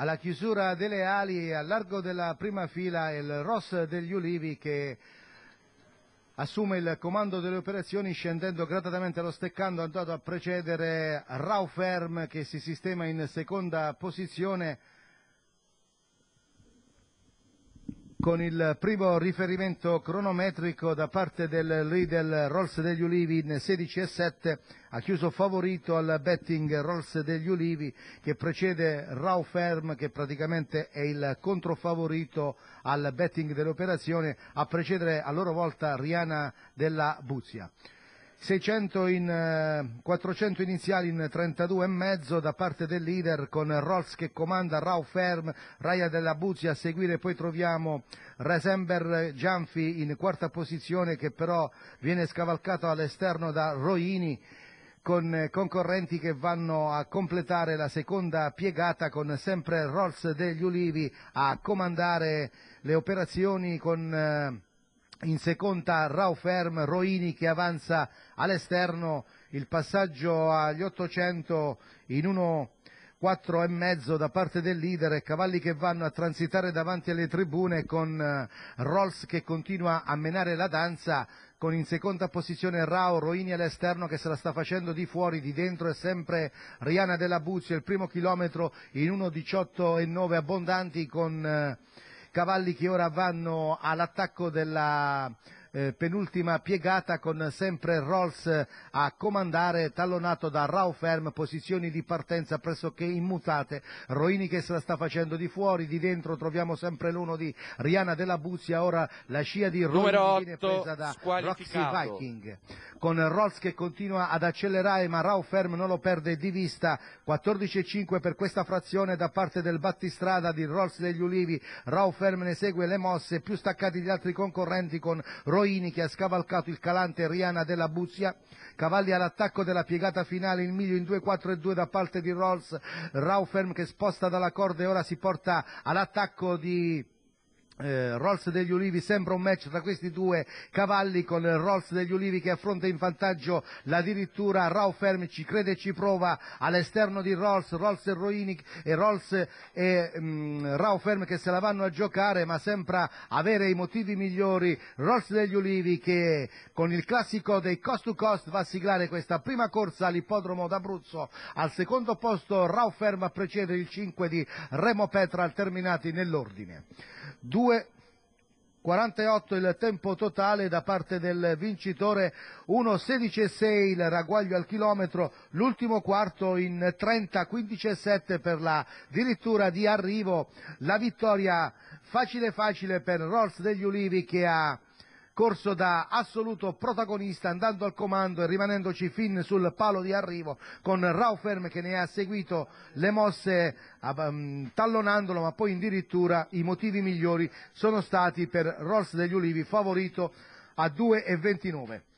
alla chiusura delle ali, al largo della prima fila, il Ross degli Ulivi che assume il comando delle operazioni scendendo gradatamente allo steccando, andato a precedere Rauferm che si sistema in seconda posizione con il primo riferimento cronometrico da parte del leader Rolls degli Ulivi in 16,7 ha chiuso favorito al betting Rolls degli Ulivi che precede Raw Ferm che praticamente è il controfavorito al betting dell'operazione a precedere a loro volta Rihanna della Buzia. 600 in, 400 eh, iniziali in 32,5 da parte del leader, con Rolls che comanda Rao Ferm, Raya della Buzzi a seguire, poi troviamo Resember Gianfi in quarta posizione che però viene scavalcato all'esterno da Roini con concorrenti che vanno a completare la seconda piegata con sempre Rolls degli Ulivi a comandare le operazioni con eh, in seconda Rauferm, Roini che avanza all'esterno, il passaggio agli 800 in e mezzo da parte del leader e cavalli che vanno a transitare davanti alle tribune con eh, Rolls che continua a menare la danza con in seconda posizione Rao, Roini all'esterno che se la sta facendo di fuori, di dentro è sempre Riana della Buzio, il primo chilometro in 1.18 e 9 abbondanti con eh, cavalli che ora vanno all'attacco della eh, penultima piegata con sempre Rolls eh, a comandare, tallonato da Rauferm, posizioni di partenza pressoché immutate, Roini che se la sta facendo di fuori, di dentro troviamo sempre l'uno di Riana della Buzia, ora la scia di Roini viene presa da Roxy Viking, con Rolls che continua ad accelerare ma Rauferm non lo perde di vista, 14,5 per questa frazione da parte del battistrada di Rolls degli Ulivi, Rauferm ne segue le mosse più staccati di altri concorrenti con Roini Roini che ha scavalcato il calante Riana Della Buzia, cavalli all'attacco della piegata finale il miglio in 2-4-2 da parte di Rolls, Rauferm che sposta dalla corda e ora si porta all'attacco di eh, Rolls degli Ulivi sembra un *match* tra questi due cavalli, con Rolls degli Ulivi che affronta in vantaggio l'addirittura Rao Fermi ci crede e ci prova all'esterno di Rolls, Rolls e Roini e Rolls e um, mm, Rauferm che se la vanno a giocare ma sembra avere i motivi migliori, Rolls degli Ulivi che con il classico dei cost to cost va a siglare questa prima corsa all'ippodromo d'Abruzzo, al secondo posto Rao Fermi a precedere il 5 di Remo Petra terminati nell'ordine. Due 48 il tempo totale da parte del vincitore, 1,16,6 il ragguaglio al chilometro, l'ultimo quarto in 30,15,7 per la dirittura di arrivo, la vittoria facile facile per Rolls degli Ulivi che ha corso da assoluto protagonista, andando al comando e rimanendoci fin sul palo di arrivo, con Rauferm che ne ha seguito le mosse mm, tallonandolo, ma poi addirittura i motivi migliori sono stati per Ros degli Ulivi favorito a 2,29.